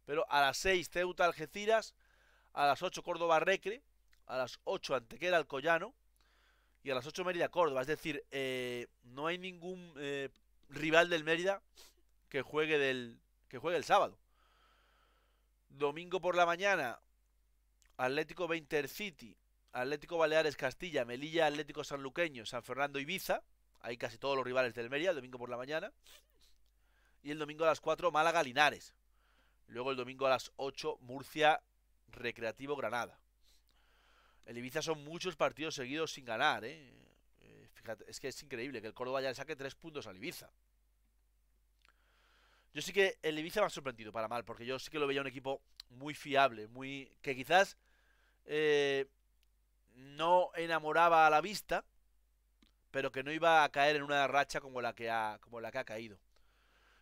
Pero a las 6 Ceuta Algeciras, a las 8 Córdoba Recre, a las 8 Antequera Alcoyano y a las 8 Mérida Córdoba. Es decir, eh, no hay ningún eh, rival del Mérida que juegue, del, que juegue el sábado. Domingo por la mañana, Atlético 20 City, Atlético Baleares Castilla, Melilla Atlético Sanluqueño, San Fernando Ibiza, hay casi todos los rivales del Meria, el domingo por la mañana. Y el domingo a las 4 Málaga Linares. Luego el domingo a las 8 Murcia Recreativo Granada. El Ibiza son muchos partidos seguidos sin ganar, ¿eh? Eh, es que es increíble que el Córdoba ya le saque 3 puntos al Ibiza. Yo sí que el Ibiza me ha sorprendido para mal, porque yo sí que lo veía un equipo muy fiable, muy que quizás eh, no enamoraba a la vista, pero que no iba a caer en una racha como la que ha, como la que ha caído.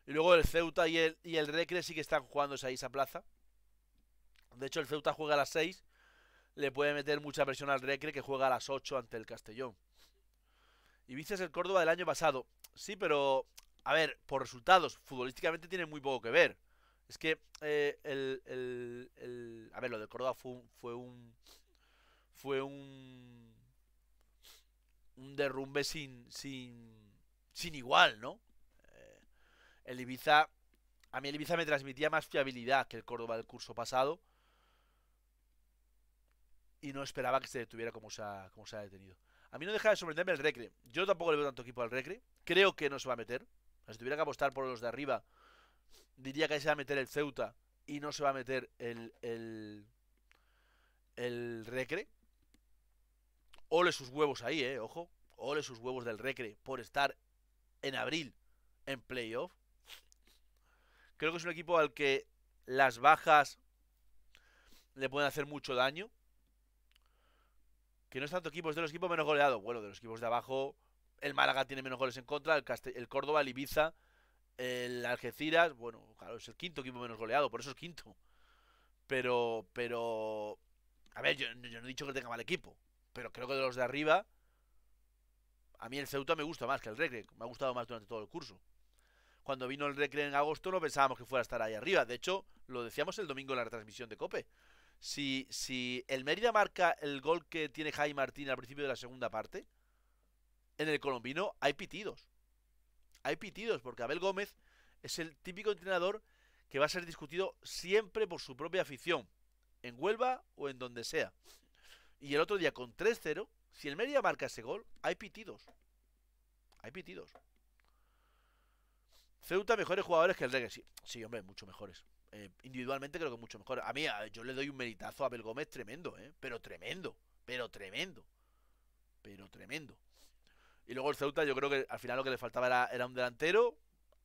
Y luego el Ceuta y el, y el Recre sí que están jugándose ahí esa plaza. De hecho, el Ceuta juega a las 6. Le puede meter mucha presión al Recre que juega a las 8 ante el Castellón. Ibiza es el Córdoba del año pasado. Sí, pero a ver, por resultados, futbolísticamente tiene muy poco que ver. Es que eh, el, el, A ver, lo de Córdoba fue un. Fue un. un. derrumbe sin. sin. sin igual, ¿no? Eh, el Ibiza. A mí el Ibiza me transmitía más fiabilidad que el Córdoba del curso pasado. Y no esperaba que se detuviera como se ha, como se ha detenido. A mí no deja de sorprenderme el Recre. Yo tampoco le veo tanto equipo al Recre. Creo que no se va a meter. Si tuviera que apostar por los de arriba, diría que ahí se va a meter el Ceuta y no se va a meter el, el, Recre. Ole sus huevos ahí, eh, ojo. Ole sus huevos del Recre por estar en abril en playoff. Creo que es un equipo al que las bajas le pueden hacer mucho daño. Que no es tanto equipo, de los equipos menos goleados. Bueno, de los equipos de abajo, el Málaga tiene menos goles en contra, el, el Córdoba, el Ibiza, el Algeciras, bueno, claro, es el quinto equipo menos goleado, por eso es quinto. Pero, pero, a ver, yo, no he dicho que tenga mal equipo, pero creo que de los de arriba, a mí el Ceuta me gusta más que el Recre, me ha gustado más durante todo el curso. Cuando vino el Recre en agosto no pensábamos que fuera a estar ahí arriba, de hecho, lo decíamos el domingo en la retransmisión de Cope. Si, si el Mérida marca el gol que tiene Jaime Martín al principio de la segunda parte, en el colombino hay pitidos. Hay pitidos, porque Abel Gómez es el típico entrenador que va a ser discutido siempre por su propia afición, en Huelva o en donde sea. Y el otro día con 3-0, si el Mérida marca ese gol, hay pitidos. Hay pitidos. Ceuta mejores jugadores que el Reggae. Sí, hombre, mucho mejores. Eh, individualmente creo que mucho mejor. A mí, yo le doy un meritazo a Abel Gómez tremendo, ¿eh? Pero tremendo. Pero tremendo. Pero tremendo. Y luego el Ceuta, yo creo que al final lo que le faltaba era, un delantero.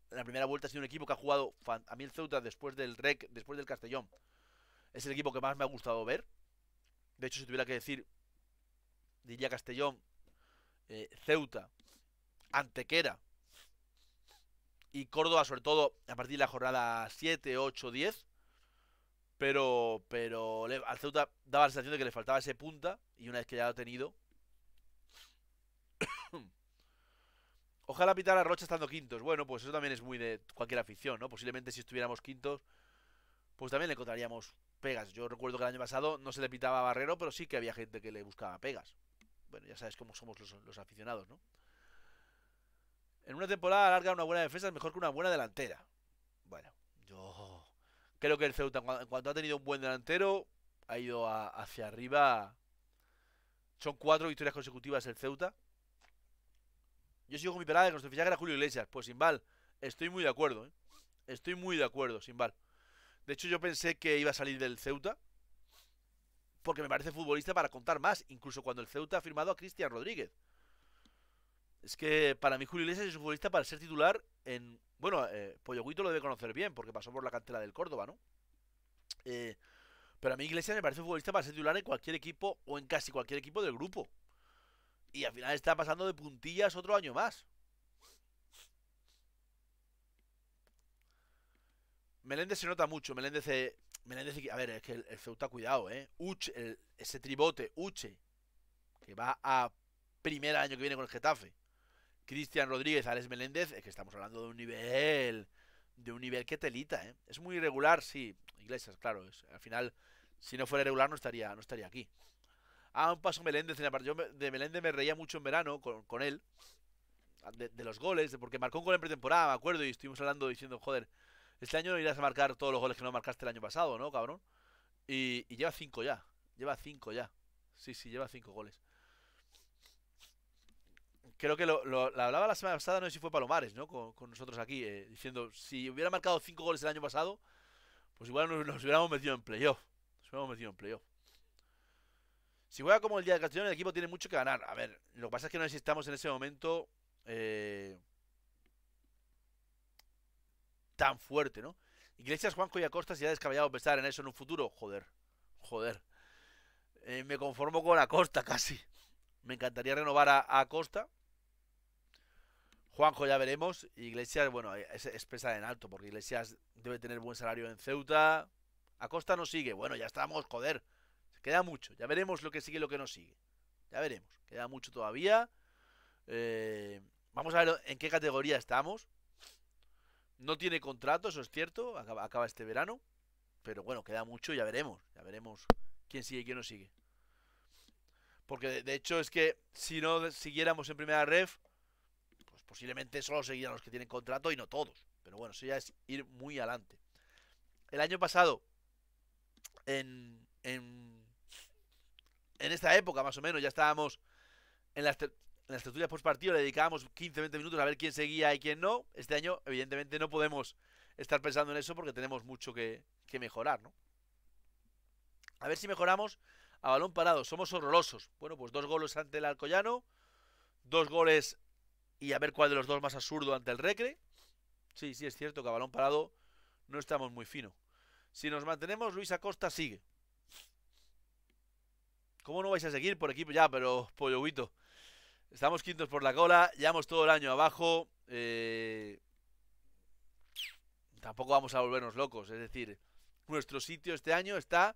En la primera vuelta ha sido un equipo que ha jugado. A mí el Ceuta, después del REC, después del Castellón, es el equipo que más me ha gustado ver. De hecho, si tuviera que decir, diría Castellón, eh, Ceuta, Antequera y Córdoba, sobre todo a partir de la jornada 7, 8, 10. Pero, pero al Ceuta daba la sensación de que le faltaba ese punta y una vez que ya lo ha tenido, Ojalá pitara Rocha estando quintos. Bueno, pues eso también es muy de cualquier afición, ¿no? Posiblemente si estuviéramos quintos, pues también le encontraríamos pegas. Yo recuerdo que el año pasado no se le pitaba a Barrero, pero sí que había gente que le buscaba pegas. Bueno, ya sabes cómo somos los, aficionados, ¿no? En una temporada larga una buena defensa es mejor que una buena delantera. Bueno, yo creo que el Ceuta, en cuanto ha tenido un buen delantero, ha ido hacia arriba. Son cuatro victorias consecutivas el Ceuta. Yo sigo con mi pelada de que nuestro fichaje era Julio Iglesias. Pues Simbal, estoy muy de acuerdo, ¿eh? Estoy muy de acuerdo, Simbal. De hecho, yo pensé que iba a salir del Ceuta. Porque me parece futbolista para contar más. Incluso cuando el Ceuta ha firmado a Cristian Rodríguez. Es que para mí Julio Iglesias es un futbolista para ser titular en... Bueno, eh, lo debe conocer bien porque pasó por la cantera del Córdoba, ¿no? Eh, pero a mí Iglesias me parece futbolista para ser titular en cualquier equipo o en casi cualquier equipo del grupo. Y al final está pasando de puntillas otro año más. Meléndez se nota mucho. Meléndez, eh, a ver, es que el, Ceuta, cuidado, ¿eh? Uche, ese tribote, Uche, que va a primer año que viene con el Getafe. Cristian Rodríguez, Alex Meléndez, es que estamos hablando de un nivel, de un nivel que telita, ¿eh? Es muy irregular, sí. Iglesias, claro, al final, si no fuera irregular no estaría, no estaría aquí. Ah, un paso Meléndez. yo de Meléndez me reía mucho en verano con, él. De, los goles, porque marcó un gol en pretemporada, me acuerdo, y estuvimos hablando diciendo, joder, este año no irás a marcar todos los goles que no marcaste el año pasado, ¿no, cabrón? Y, lleva cinco ya. Lleva cinco ya. Sí, sí, lleva cinco goles. Creo que lo, hablaba la semana pasada, no sé si fue Palomares, ¿no? Con, nosotros aquí, eh, diciendo, si hubiera marcado cinco goles el año pasado, pues igual nos, nos hubiéramos metido en playoff. Nos hubiéramos metido en playoff. Si juega como el día de Castellón, el equipo tiene mucho que ganar. A ver, lo que pasa es que no necesitamos en ese momento eh, tan fuerte, ¿no? Iglesias, Juanjo y Acosta si ha descabellado pensar en eso en un futuro. Joder, joder. Eh, me conformo con Acosta [laughs] casi. Me encantaría renovar a, Acosta. Juanjo ya veremos. Iglesias, bueno, eh, es, es en alto porque Iglesias debe tener buen salario en Ceuta. Acosta no sigue. Bueno, ya estamos, joder. Queda mucho. Ya veremos lo que sigue y lo que no sigue. Ya veremos. Queda mucho todavía. Eh, vamos a ver en qué categoría estamos. No tiene contrato, eso es cierto. Acaba, este verano. Pero bueno, queda mucho, ya veremos. Ya veremos quién sigue y quién no sigue. Porque de, hecho es que si no siguiéramos en primera ref, pues posiblemente solo seguirían los que tienen contrato y no todos. Pero bueno, eso ya es ir muy adelante. El año pasado, en en esta época más o menos, ya estábamos en las, en las tertulias le dedicábamos 15-20 minutos a ver quién seguía y quién no. Este año, evidentemente, no podemos estar pensando en eso porque tenemos mucho que, mejorar, ¿no? A ver si mejoramos a balón parado. Somos horrorosos. Bueno, pues dos goles ante el Alcoyano, dos goles y a ver cuál de los dos más absurdo ante el Recre. Sí, sí, es cierto que a balón parado no estamos muy fino. Si nos mantenemos, Luis Acosta sigue. ¿Cómo no vais a seguir por equipo? Ya, pero pollo Estamos quintos por la cola, llevamos todo el año abajo. Eh, tampoco vamos a volvernos locos. Es decir, nuestro sitio este año está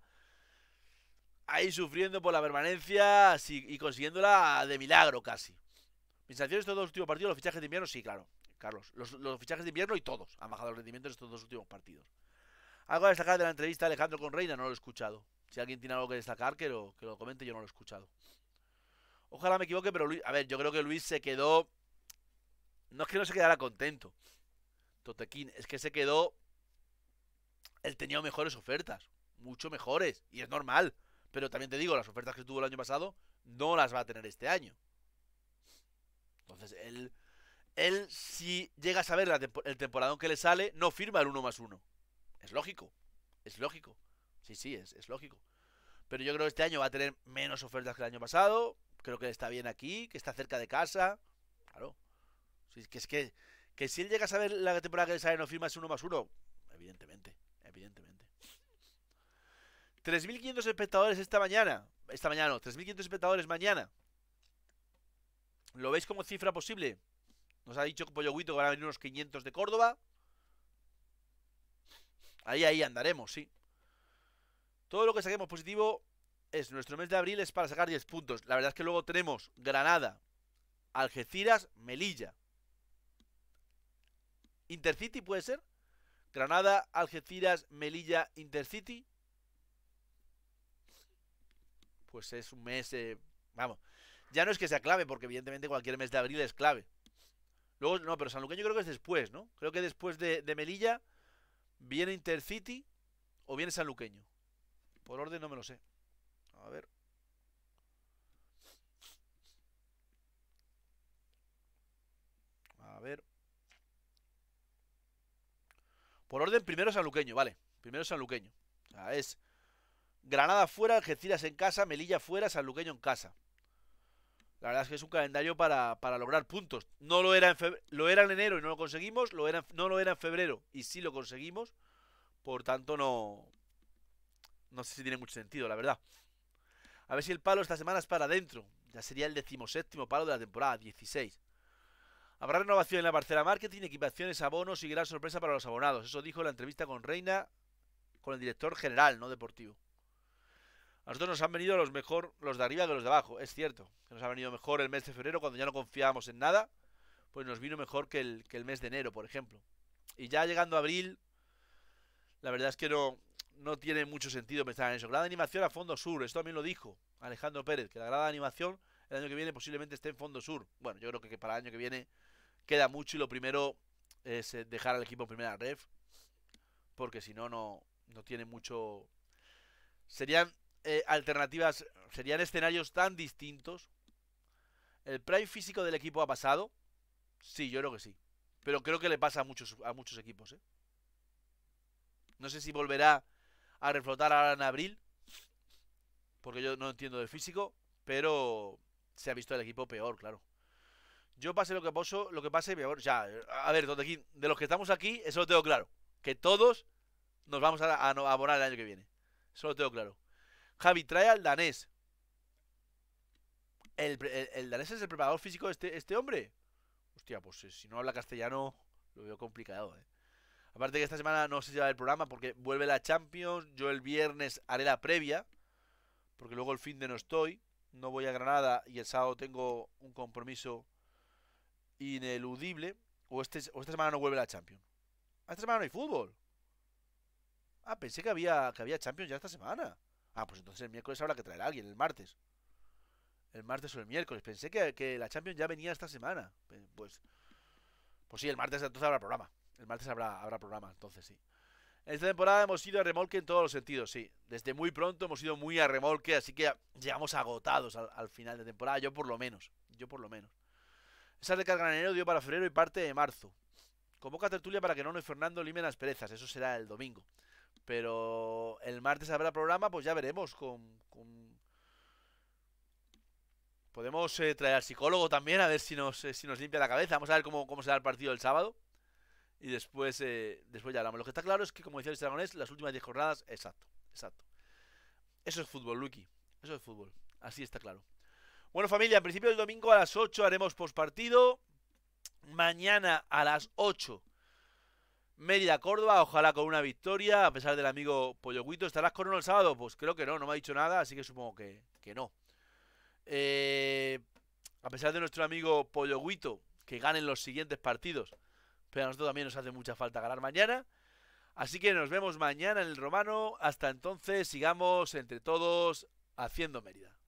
ahí sufriendo por la permanencia y consiguiéndola de milagro casi. Mis sanciones estos dos últimos partidos, los fichajes de invierno, sí, claro, Carlos. Los, fichajes de invierno y todos han bajado el rendimiento en estos dos últimos partidos. Algo a destacar de la entrevista de Alejandro con Reina, no lo he escuchado. Si alguien tiene algo que destacar, que lo, comente, yo no lo he escuchado. Ojalá me equivoque, pero Luis. A ver, yo creo que Luis se quedó. No es que no se quedara contento. Totequín, es que se quedó. Él tenía mejores ofertas. Mucho mejores. Y es normal. Pero también te digo, las ofertas que tuvo el año pasado no las va a tener este año. Entonces, él. Él, si llega a saber el temporadón que le sale, no firma el 1 más 1. Es lógico. Es lógico. Sí, sí, es, lógico. Pero yo creo que este año va a tener menos ofertas que el año pasado. Creo que está bien aquí, que está cerca de casa. Claro. Sí, que es que, que si él llega a saber la temporada que le sale no firma es uno más uno. Evidentemente, evidentemente. 3.500 espectadores esta mañana. Esta mañana no, 3.500 espectadores mañana. ¿Lo veis como cifra posible? Nos ha dicho Pollo Guito que van a venir unos 500 de Córdoba. Ahí, ahí andaremos, sí. Todo lo que saquemos positivo es nuestro mes de abril es para sacar 10 puntos. La verdad es que luego tenemos Granada, Algeciras, Melilla. Intercity puede ser. Granada, Algeciras, Melilla, Intercity. Pues es un mes... Eh, vamos. Ya no es que sea clave, porque evidentemente cualquier mes de abril es clave. Luego, no, pero San creo que es después, ¿no? Creo que después de, de Melilla viene Intercity o viene San por orden no me lo sé. A ver. A ver. Por orden, primero Sanluqueño, vale. Primero Sanluqueño. Luqueño. es Granada fuera, Algeciras en casa, Melilla fuera, Sanluqueño en casa. La verdad es que es un calendario para, lograr puntos. No lo era en lo era en enero y no lo conseguimos, lo era, no lo era en febrero y sí lo conseguimos. Por tanto, no, no sé si tiene mucho sentido, la verdad. A ver si el palo esta semana es para adentro. Ya sería el decimoséptimo palo de la temporada, 16. Habrá renovación en la parcela marketing, equipaciones, abonos y gran sorpresa para los abonados. Eso dijo la entrevista con Reina, con el director general, no deportivo. A nosotros nos han venido los mejor, los de arriba que los de abajo, es cierto. Que nos ha venido mejor el mes de febrero cuando ya no confiábamos en nada, pues nos vino mejor que el, que el mes de enero, por ejemplo. Y ya llegando a abril, la verdad es que no, no tiene mucho sentido pensar en eso. Grada de animación a fondo sur, esto también lo dijo Alejandro Pérez, que la grada animación el año que viene posiblemente esté en fondo sur. Bueno, yo creo que para el año que viene queda mucho y lo primero es eh, dejar al equipo en primera ref porque si no, no, tiene mucho... Serían eh, alternativas, serían escenarios tan distintos. ¿El prime físico del equipo ha pasado? Sí, yo creo que sí. Pero creo que le pasa a muchos, a muchos equipos, ¿eh? No sé si volverá a reflotar ahora en abril. Porque yo no entiendo de físico. Pero se ha visto el equipo peor, claro. Yo pase lo que pase, lo que pase, peor. Ya, a ver, aquí de los que estamos aquí, eso lo tengo claro. Que todos nos vamos a, abonar el año que viene. Eso lo tengo claro. Javi, trae al danés. El, danés es el preparador físico de este, este hombre. Hostia, pues eh, si no habla castellano, lo veo complicado, eh. Aparte que esta semana no sé si va el programa porque vuelve la Champions. Yo el viernes haré la previa. Porque luego el fin de no estoy. No voy a Granada y el sábado tengo un compromiso ineludible. O, este, esta semana no vuelve la Champions. Esta semana no hay fútbol. Ah, pensé que había, que había Champions ya esta semana. Ah, pues entonces el miércoles habrá que traer a alguien, el martes. El martes o el miércoles. Pensé que, que la Champions ya venía esta semana. Pues, pues sí, el martes entonces habrá programa. El martes habrá, habrá programa, entonces sí. Esta temporada hemos ido a remolque en todos los sentidos, sí. Desde muy pronto hemos ido muy a remolque, así que llegamos agotados al, final de temporada, yo por lo menos. Yo por lo menos. Esa recarga en enero dio para febrero y parte de marzo. Convoca tertulia para que no y Fernando limen las perezas, eso será el domingo. Pero el martes habrá programa, pues ya veremos con... con... Podemos eh, traer al psicólogo también, a ver si nos, eh, si nos limpia la cabeza. Vamos a ver cómo, cómo será el partido el sábado y después, eh, después ya hablamos. Lo que está claro es que, como decía el Aragonés, las últimas 10 jornadas, exacto, exacto. Eso es fútbol, Lucky. Eso es fútbol. Así está claro. Bueno, familia, al principio del domingo a las 8 haremos postpartido. Mañana a las 8, Mérida-Córdoba. Ojalá con una victoria, a pesar del amigo Polloguito. ¿Estarás con uno el sábado? Pues creo que no, no me ha dicho nada, así que supongo que, no. Eh, a pesar de nuestro amigo Polloguito, que en los siguientes partidos. Pero a nosotros también nos hace mucha falta ganar mañana. Así que nos vemos mañana en el Romano. Hasta entonces, sigamos entre todos haciendo Mérida.